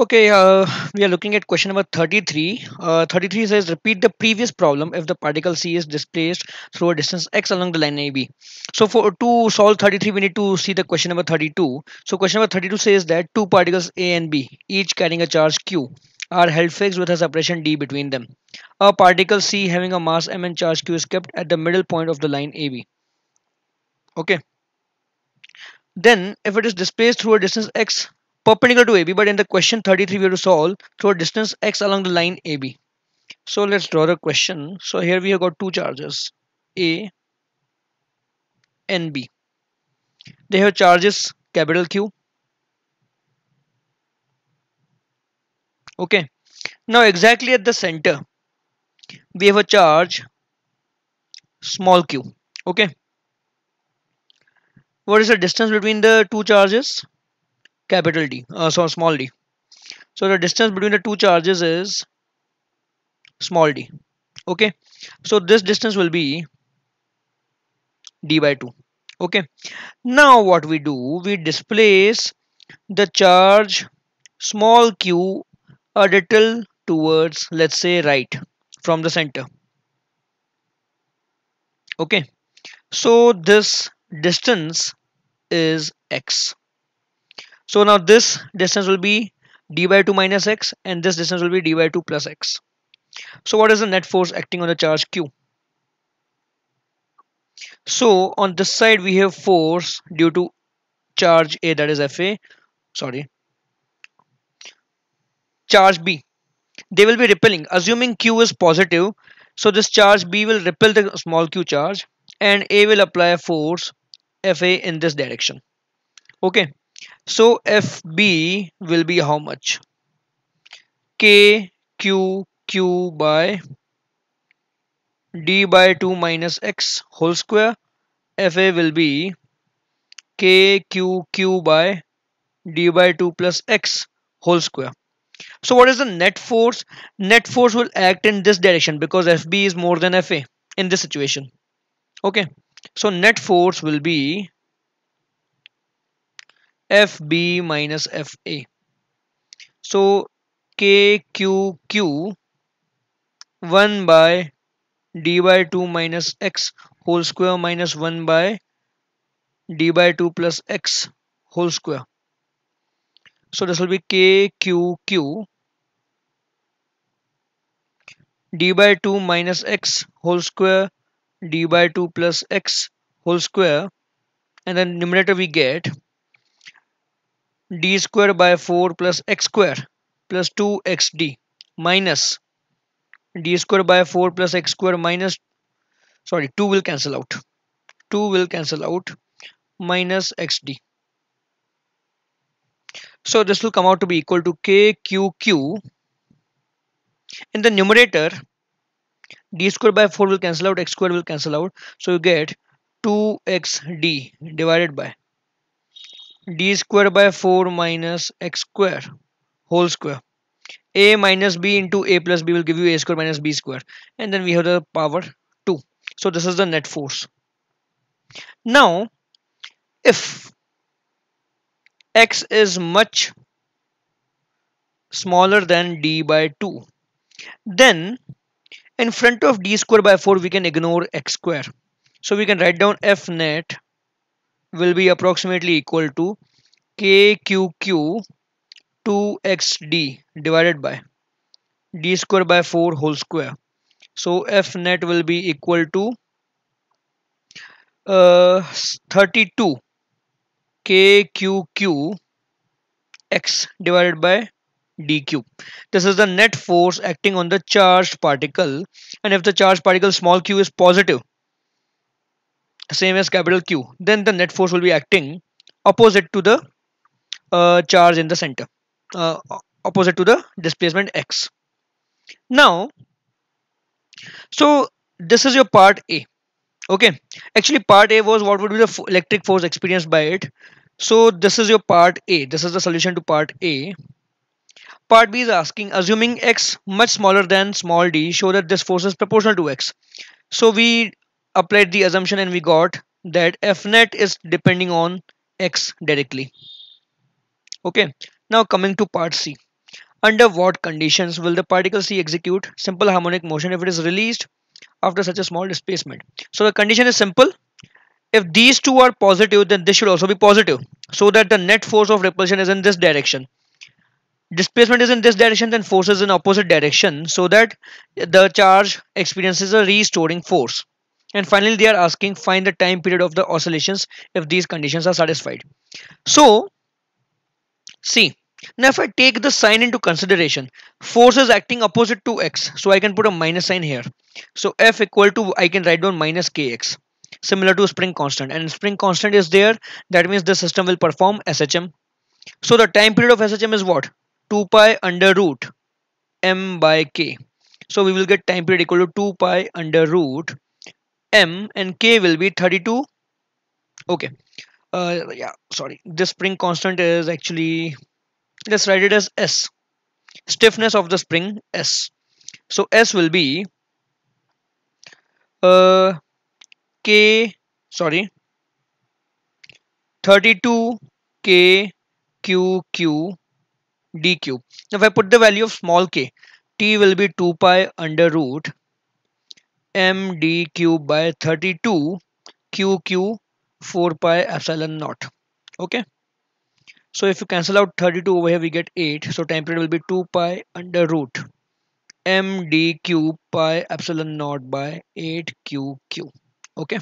Okay, uh, we are looking at question number 33. Uh, 33 says repeat the previous problem if the particle C is displaced through a distance x along the line AB. So for to solve 33, we need to see the question number 32. So question number 32 says that two particles A and B, each carrying a charge Q, are held fixed with a separation d between them. A particle C having a mass m and charge Q is kept at the middle point of the line AB. Okay. Then if it is displaced through a distance x perpendicular to AB but in the question 33 we have to solve through a distance x along the line AB. So let's draw the question. So here we have got two charges A and B. They have charges capital Q. Okay. Now exactly at the center we have a charge small q. Okay. What is the distance between the two charges? capital D, uh, so small d. So the distance between the two charges is small d. Okay, so this distance will be d by 2. Okay, now what we do, we displace the charge small q a little towards let's say right from the center okay so this distance is x so now this distance will be d by 2 minus x and this distance will be d by 2 plus x. So what is the net force acting on the charge q? So on this side we have force due to charge A that is FA sorry charge B they will be repelling assuming Q is positive so this charge B will repel the small q charge and A will apply force FA in this direction okay so FB will be how much? KQQ by D by 2 minus X whole square. FA will be KQQ by D by 2 plus X whole square. So what is the net force? Net force will act in this direction because FB is more than FA in this situation. Okay. So net force will be FB minus FA. So KQQ 1 by d by 2 minus x whole square minus 1 by d by 2 plus x whole square. So this will be KQQ d by 2 minus x whole square d by 2 plus x whole square and then numerator we get d square by 4 plus x square plus 2xd minus d square by 4 plus x square minus sorry 2 will cancel out 2 will cancel out minus xd so this will come out to be equal to kqq in the numerator d square by 4 will cancel out x square will cancel out so you get 2xd divided by d square by 4 minus x square whole square a minus b into a plus b will give you a square minus b square and then we have the power 2 so this is the net force now if x is much smaller than d by 2 then in front of d square by 4 we can ignore x square so we can write down f net will be approximately equal to KQQ 2xd divided by d square by 4 whole square. So F net will be equal to uh, 32 KQQ x divided by d cube. This is the net force acting on the charged particle and if the charged particle small q is positive same as capital Q, then the net force will be acting opposite to the uh, charge in the center, uh, opposite to the displacement X. Now, so this is your part A. Okay, actually part A was what would be the electric force experienced by it. So this is your part A. This is the solution to part A. Part B is asking, assuming x much smaller than small d, show that this force is proportional to x. So we applied the assumption and we got that fnet is depending on x directly okay now coming to part c under what conditions will the particle c execute simple harmonic motion if it is released after such a small displacement so the condition is simple if these two are positive then this should also be positive so that the net force of repulsion is in this direction displacement is in this direction then force is in opposite direction so that the charge experiences a restoring force and finally they are asking find the time period of the oscillations if these conditions are satisfied so see now if I take the sign into consideration, force is acting opposite to x. So I can put a minus sign here. So F equal to, I can write down minus kx, similar to spring constant. And spring constant is there, that means the system will perform SHM. So the time period of SHM is what? 2 pi under root m by k. So we will get time period equal to 2 pi under root m and k will be 32 okay uh, yeah sorry the spring constant is actually let's write it as s stiffness of the spring s so s will be uh, k sorry 32 k q q dq now if i put the value of small k t will be 2 pi under root md cube by 32 Q Q 4 pi epsilon naught okay so if you cancel out 32 over here we get 8 so time period will be 2 pi under root md cube pi epsilon naught by 8 Q Q. okay